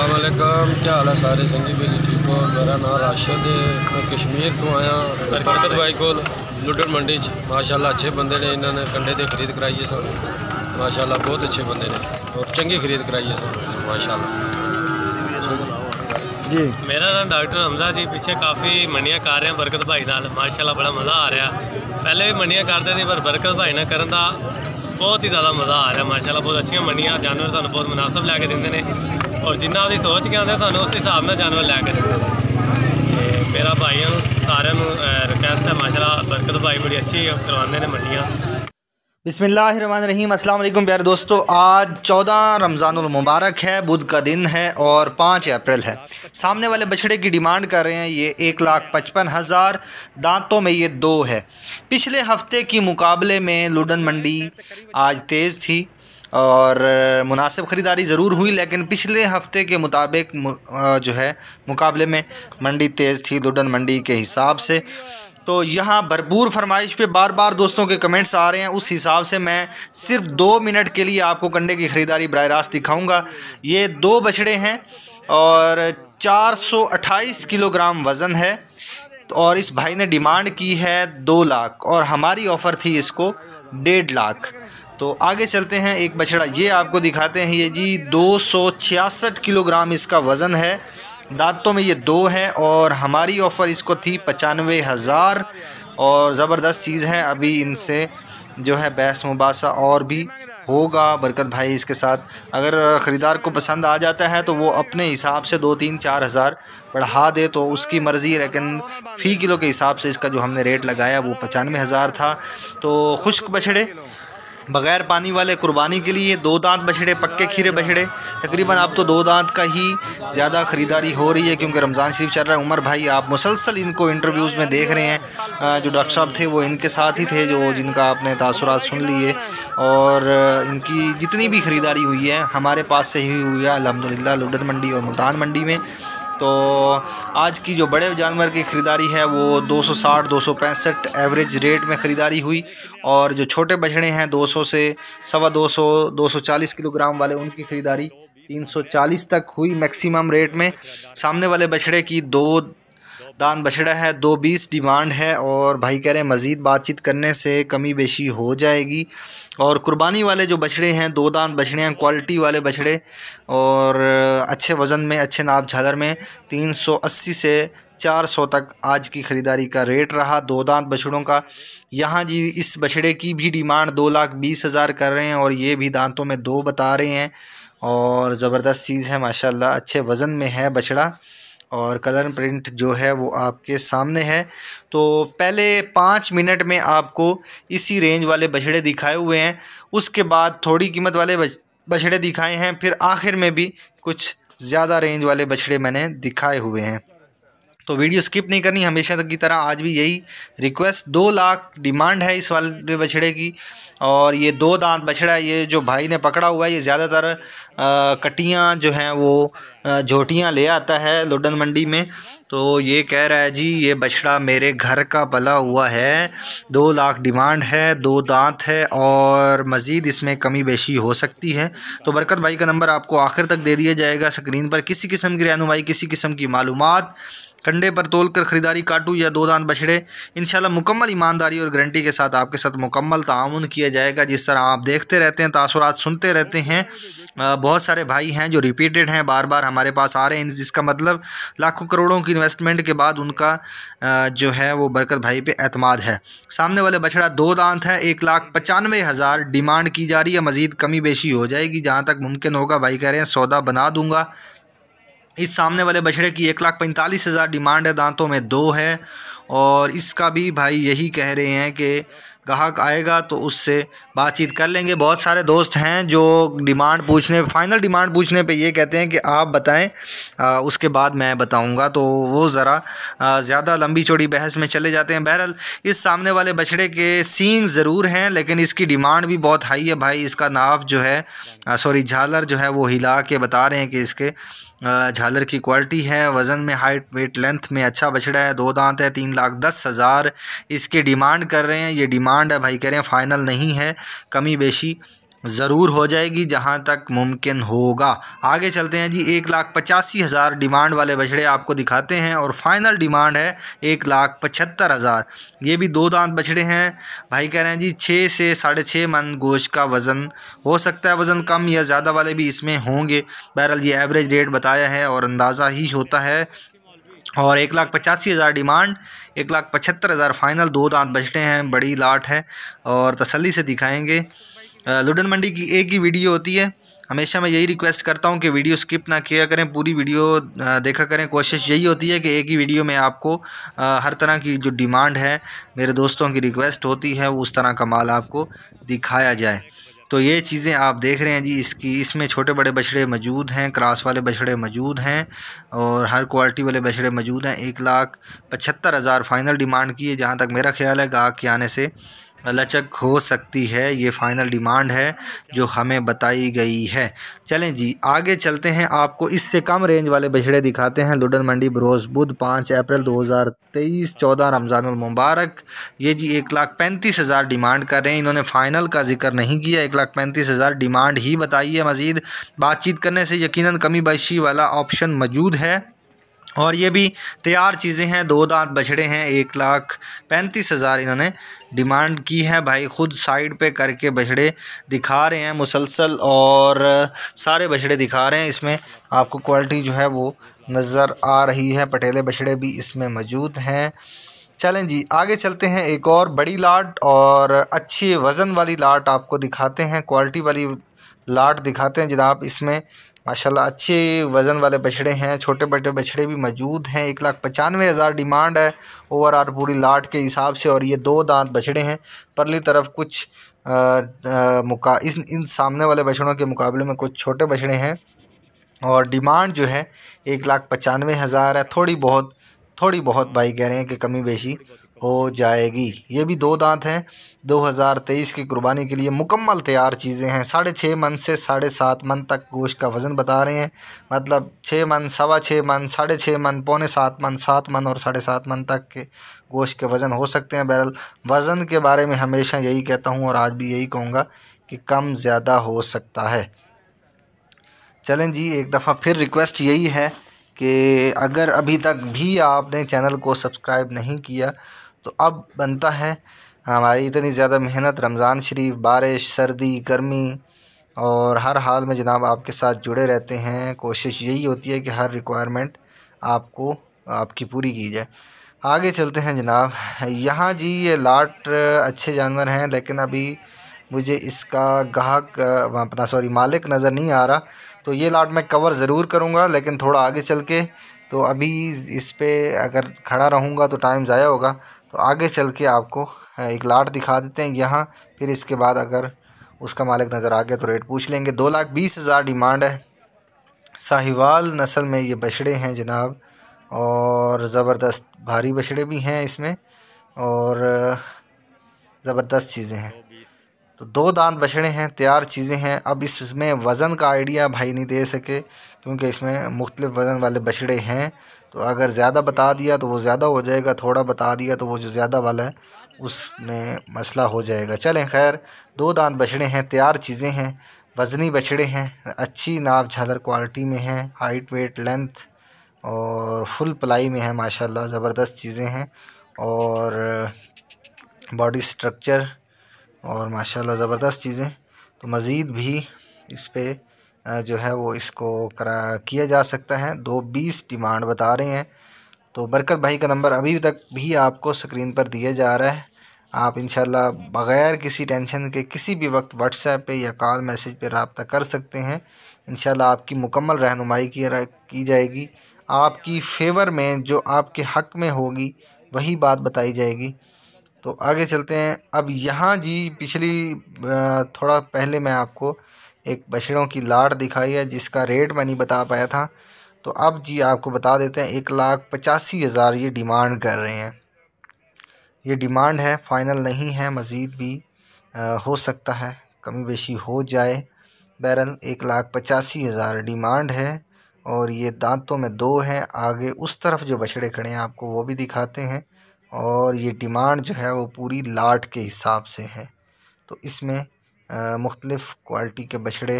असलम क्या हाल है सारे संगी बेली ठीक हो मेरा नाम राशद है मैं कश्मीर तो आया बरकत भाई को लुडन मंडी च माशाला अच्छे बंदे ने इन्होंने कंडे से खरीद कराई है सब माशाला बहुत अच्छे बंद ने और चंकी खरीद कराई है सब माशाला जी मेरा नाम डॉक्टर हमजा जी पीछे काफ़ी मनिया कर रहे हैं बरकत भाई नाल माशाला बड़ा मज़ा आ रहा पहले भी मनिया करते थे पर बरकत भाई ने करन बहुत ही ज़्यादा मज़ा आ रहा माशाला बहुत अच्छी मनिया जानवर सू बहुत मुनासिब लैके देंगे और जिन्ना ਅਸੀਂ सोच के आते सू उस हिसाब में जानवर लैके ਕੇ ਦਿੰਦੇ ਨੇ ਤੇ ਮੇਰਾ ਭਾਈਆਂ ਨੂੰ ਸਾਰਿਆਂ ਨੂੰ ਰਿਕਵੈਸਟ ਹੈ ਮਾਸ਼ਾਅੱਲਾ ਬਰਕਤ ਭਾਈ ਬੜੀ ਅੱਛੀ ਕਰਵਾਉਂਦੇ ਨੇ प्यारे दोस्तों आज चौदह रमज़ानुल मुबारक है बुध का दिन है और पाँच अप्रैल है सामने वाले बछड़े की डिमांड कर रहे हैं ये एक लाख पचपन हज़ार दांतों में ये दो है पिछले हफ्ते की मुकाबले में लुडन मंडी आज तेज़ थी और मुनासिब ख़रीदारी ज़रूर हुई लेकिन पिछले हफ्ते के मुताबिक जो है मुकाबले में मंडी तेज़ थी दुडन मंडी के हिसाब से तो यहाँ भरपूर फरमाइश पे बार बार दोस्तों के कमेंट्स आ रहे हैं उस हिसाब से मैं सिर्फ दो मिनट के लिए आपको कंडे की ख़रीदारी बर रास्त दिखाऊँगा ये दो बछड़े हैं और अट्ठाईस किलोग्राम वज़न है और इस भाई ने डिमांड की है दो लाख और हमारी ऑफ़र थी इसको डेढ़ लाख तो आगे चलते हैं एक बछड़ा ये आपको दिखाते हैं ये जी दो किलोग्राम इसका वज़न है दांतों में ये दो है और हमारी ऑफ़र इसको थी पचानवे हज़ार और ज़बरदस्त चीज़ है अभी इनसे जो है बहस मुबासा और भी होगा बरकत भाई इसके साथ अगर ख़रीदार को पसंद आ जाता है तो वो अपने हिसाब से दो तीन चार हज़ार बढ़ा दे तो उसकी मर्ज़ी लेकिन फ़ी किलो के हिसाब से इसका जो हमने रेट लगाया वो पचानवे हज़ार था तो खुश्क बछड़े बग़ैर पानी वाले कुर्बानी के लिए दो दांत बछड़े पक्के खीरे बछड़े तकरीबन अब तो दो दांत का ही ज़्यादा ख़रीदारी हो रही है क्योंकि रमज़ान शरीफ चल रहा है उमर भाई आप मुसलसल इनको इंटरव्यूज़ में देख रहे हैं जो डॉक्टर साहब थे वो इनके साथ ही थे जो जिनका आपने तसरत सुन लिए और इनकी जितनी भी ख़रीदारी हुई है हमारे पास से ही हुई है अलहमदिल्ला लुडन मंडी और मुल्तान मंडी में तो आज की जो बड़े जानवर की ख़रीदारी है वो 260 265 एवरेज रेट में ख़रीदारी हुई और जो छोटे बछड़े हैं 200 से सवा 200 240 किलोग्राम वाले उनकी ख़रीदारी 340 तक हुई मैक्सिमम रेट में सामने वाले बछड़े की दो दान बछड़ा है दो बीस डिमांड है और भाई कह रहे हैं मज़ीद बातचीत करने से कमी बेशी हो जाएगी और कुर्बानी वाले जो बछड़े हैं दो दान बछड़े हैं क्वालिटी वाले बछड़े और अच्छे वज़न में अच्छे नाप झालर में तीन सौ अस्सी से चार सौ तक आज की ख़रीदारी का रेट रहा दो दांत बछड़ों का यहाँ जी इस बछड़े की भी डिमांड दो लाख बीस हज़ार कर रहे हैं और ये भी दांतों में दो बता रहे हैं और ज़बरदस्त चीज़ है माशाल्लाह अच्छे वज़न में है बछड़ा और कलर प्रिंट जो है वो आपके सामने है तो पहले पाँच मिनट में आपको इसी रेंज वाले बछड़े दिखाए हुए हैं उसके बाद थोड़ी कीमत वाले बछड़े दिखाए हैं फिर आखिर में भी कुछ ज़्यादा रेंज वाले बछड़े मैंने दिखाए हुए हैं तो वीडियो स्किप नहीं करनी हमेशा तक की तरह आज भी यही रिक्वेस्ट दो लाख डिमांड है इस वाले बछड़े की और ये दो दांत बछड़ा ये जो भाई ने पकड़ा हुआ है ये ज़्यादातर कटियाँ जो हैं वो झोटियाँ ले आता है लोडन मंडी में तो ये कह रहा है जी ये बछड़ा मेरे घर का पला हुआ है दो लाख डिमांड है दो दांत है और मज़ीद इसमें कमी बेशी हो सकती है तो बरकत भाई का नंबर आपको आखिर तक दे दिया जाएगा स्क्रीन पर किसी किस्म की रहनुमाई किसी किस्म की मालूम कंडे पर तोल कर ख़रीदारी काटू या दो दान बछड़े शाला मुकम्मल ईमानदारी और गारंटी के साथ आपके साथ मुकम्मल तान किया जाएगा जिस तरह आप देखते रहते हैं तासरात सुनते रहते हैं बहुत सारे भाई हैं जो रिपीटेड हैं बार बार हमारे पास आ रहे हैं जिसका मतलब लाखों करोड़ों की इन्वेस्टमेंट के बाद उनका जो है वो बरकत भाई पे अतमाद है सामने वाले बछड़ा दो दांत है एक लाख पचानवे हज़ार डिमांड की जा रही है मज़ीद कमी बेशी हो जाएगी जहाँ तक मुमकिन होगा भाई कह रहे हैं सौदा बना दूंगा इस सामने वाले बछड़े की एक लाख पैंतालीस हज़ार डिमांड है दांतों में दो है और इसका भी भाई यही कह रहे हैं कि ग्राहक आएगा तो उससे बातचीत कर लेंगे बहुत सारे दोस्त हैं जो डिमांड पूछने फाइनल डिमांड पूछने पे ये कहते हैं कि आप बताएं आ, उसके बाद मैं बताऊंगा तो वो ज़रा ज़्यादा लंबी चौड़ी बहस में चले जाते हैं बहरहाल इस सामने वाले बछड़े के सींग ज़रूर हैं लेकिन इसकी डिमांड भी बहुत हाई है भाई इसका नाफ जो है सॉरी झालर जो है वो हिला के बता रहे हैं कि इसके झालर की क्वालिटी है वज़न में हाइट वेट लेंथ में अच्छा बछड़ा है दो दांत है तीन लाख दस हज़ार इसकी डिमांड कर रहे हैं ये डिमांड है भाई कह रहे हैं फ़ाइनल नहीं है कमी बेशी ज़रूर हो जाएगी जहाँ तक मुमकिन होगा आगे चलते हैं जी एक लाख पचासी हज़ार डिमांड वाले बछड़े आपको दिखाते हैं और फाइनल डिमांड है एक लाख पचहत्तर हज़ार ये भी दो दांत बछड़े हैं भाई कह रहे हैं जी छः से साढ़े छः मन गोश्त का वज़न हो सकता है वज़न कम या ज़्यादा वाले भी इसमें होंगे बहरहाल ये एवरेज रेट बताया है और अंदाज़ा ही होता है और एक लाख पचासी हज़ार डिमांड एक लाख पचहत्तर हज़ार फ़ाइनल दो दांत बछड़े हैं बड़ी लाट है और तसल्ली से दिखाएंगे लुडन मंडी की एक ही वीडियो होती है हमेशा मैं यही रिक्वेस्ट करता हूँ कि वीडियो स्किप ना किया करें पूरी वीडियो देखा करें कोशिश यही होती है कि एक ही वीडियो में आपको हर तरह की जो डिमांड है मेरे दोस्तों की रिक्वेस्ट होती है उस तरह का माल आपको दिखाया जाए तो ये चीज़ें आप देख रहे हैं जी इसकी इसमें छोटे बड़े बछड़े मौजूद हैं क्रॉस वाले बछड़े मौजूद हैं और हर क्वालिटी वाले बछड़े मौजूद हैं एक लाख पचहत्तर हज़ार फाइनल डिमांड की है जहाँ तक मेरा ख्याल है गाहक के आने से लचक हो सकती है ये फ़ाइनल डिमांड है जो हमें बताई गई है चलें जी आगे चलते हैं आपको इससे कम रेंज वाले बछड़े दिखाते हैं लुडन मंडी बरोज़ बुध पाँच अप्रैल 2023 14 रमज़ान मुबारक ये जी एक लाख पैंतीस हज़ार डिमांड कर रहे हैं इन्होंने फ़ाइनल का जिक्र नहीं किया एक लाख पैंतीस हज़ार डिमांड ही बताई है मज़ीद बातचीत करने से यकीन कमी बशी वाला ऑप्शन मौजूद है और ये भी तैयार चीज़ें हैं दो दांत बछड़े हैं एक लाख पैंतीस हज़ार इन्होंने डिमांड की है भाई ख़ुद साइड पे करके बछड़े दिखा रहे हैं मुसलसल और सारे बछड़े दिखा रहे हैं इसमें आपको क्वालिटी जो है वो नज़र आ रही है पटेले बछड़े भी इसमें मौजूद हैं चलें जी आगे चलते हैं एक और बड़ी लाट और अच्छी वज़न वाली लाट आपको दिखाते हैं क्वालिटी वाली लाट दिखाते हैं जनाब इसमें माशाल्लाह अच्छे वज़न वाले बछड़े हैं छोटे बड़े बछड़े भी मौजूद हैं एक लाख पचानवे हज़ार डिमांड है ओवरऑल पूरी लाट के हिसाब से और ये दो दांत बछड़े हैं परली तरफ कुछ आ, आ, मुका इस इन सामने वाले बछड़ों के मुकाबले में कुछ छोटे बछड़े हैं और डिमांड जो है एक लाख पचानवे हज़ार है थोड़ी बहुत थोड़ी बहुत भाई कह रहे हैं कि कमी बेशी हो जाएगी ये भी दो दांत हैं 2023 की कुर्बानी के लिए मुकम्मल तैयार चीज़ें हैं साढ़े छः मन से साढ़े सात मन तक गोश्त का वज़न बता रहे हैं मतलब छः मन सवा छः मन साढ़े छः मन पौने सात मन सात मन और साढ़े सात मन तक के गोश्त के वज़न हो सकते हैं बहरल वज़न के बारे में हमेशा यही कहता हूँ और आज भी यही कहूँगा कि कम ज़्यादा हो सकता है चलें जी एक दफ़ा फिर रिक्वेस्ट यही है कि अगर अभी तक भी आपने चैनल को सब्सक्राइब नहीं किया तो अब बनता है हमारी इतनी ज़्यादा मेहनत रमज़ान शरीफ बारिश सर्दी गर्मी और हर हाल में जनाब आपके साथ जुड़े रहते हैं कोशिश यही होती है कि हर रिक्वायरमेंट आपको आपकी पूरी की जाए आगे चलते हैं जनाब यहाँ जी ये लाट अच्छे जानवर हैं लेकिन अभी मुझे इसका गाहक अपना सॉरी मालिक नज़र नहीं आ रहा तो ये लाट मैं कवर ज़रूर करूँगा लेकिन थोड़ा आगे चल के तो अभी इस पर अगर खड़ा रहूँगा तो टाइम ज़ाया होगा तो आगे चल के आपको एक लाट दिखा देते हैं यहाँ फिर इसके बाद अगर उसका मालिक नज़र आ गया तो रेट पूछ लेंगे दो लाख बीस हज़ार डिमांड है साहिवाल नस्ल में ये बछड़े हैं जनाब और ज़बरदस्त भारी बछड़े भी हैं इसमें और ज़बरदस्त चीज़ें हैं तो दो दांत बछड़े हैं तैयार चीज़ें हैं अब इसमें वज़न का आइडिया भाई नहीं दे सके क्योंकि इसमें मुख्तु वज़न वाले बछड़े हैं तो अगर ज़्यादा बता दिया तो वो ज़्यादा हो जाएगा थोड़ा बता दिया तो वो जो ज़्यादा वाला है उसमें मसला हो जाएगा चलें खैर दो दांत बछड़े हैं तैयार चीज़ें हैं वज़नी बछड़े हैं अच्छी नाप झालर क्वालिटी में हैं हाइट वेट लेंथ और फुल पलाई में है माशाल्लाह ज़बरदस्त चीज़ें हैं और बॉडी स्ट्रक्चर और माशाल्लाह ज़बरदस्त चीज़ें तो मज़ीद भी इस पर जो है वो इसको करा किया जा सकता है दो बीस डिमांड बता रहे हैं तो बरकत भाई का नंबर अभी तक भी आपको स्क्रीन पर दिया जा रहा है आप इन बग़ैर किसी टेंशन के किसी भी वक्त व्हाट्सएप पे या कॉल मैसेज पे रबता कर सकते हैं इन आपकी मुकम्मल रहनुमाई की, की जाएगी आपकी फेवर में जो आपके हक़ में होगी वही बात बताई जाएगी तो आगे चलते हैं अब यहाँ जी पिछली थोड़ा पहले मैं आपको एक बछड़ों की लाट दिखाई है जिसका रेट मैं नहीं बता पाया था तो अब जी आपको बता देते हैं एक लाख पचासी हज़ार ये डिमांड कर रहे हैं ये डिमांड है फाइनल नहीं है मज़ीद भी आ, हो सकता है कमी बेशी हो जाए बहरल एक लाख पचासी हज़ार डिमांड है और ये दांतों में दो हैं आगे उस तरफ जो बछड़े खड़े हैं आपको वो भी दिखाते हैं और ये डिमांड जो है वो पूरी लाट के हिसाब से है तो इसमें मुख्तलफ़ क्वालिटी के बछड़े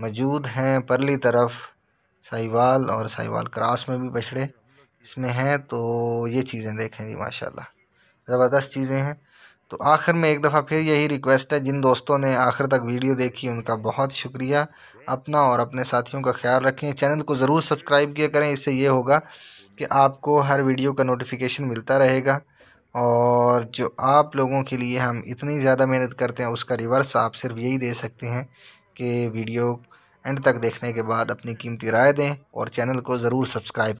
मौजूद हैं परली तरफ साहिवाल और साहिवाल क्रास में भी बछड़े इसमें हैं तो ये चीज़ें देखें जी माशाल्लाह ज़बरदस्त चीज़ें हैं तो आखिर में एक दफ़ा फिर यही रिक्वेस्ट है जिन दोस्तों ने आखिर तक वीडियो देखी उनका बहुत शुक्रिया अपना और अपने साथियों का ख्याल रखें चैनल को ज़रूर सब्सक्राइब किया करें इससे ये होगा कि आपको हर वीडियो का नोटिफिकेशन मिलता रहेगा और जो आप लोगों के लिए हम इतनी ज़्यादा मेहनत करते हैं उसका रिवर्स आप सिर्फ यही दे सकते हैं कि वीडियो एंड तक देखने के बाद अपनी कीमती राय दें और चैनल को ज़रूर सब्सक्राइब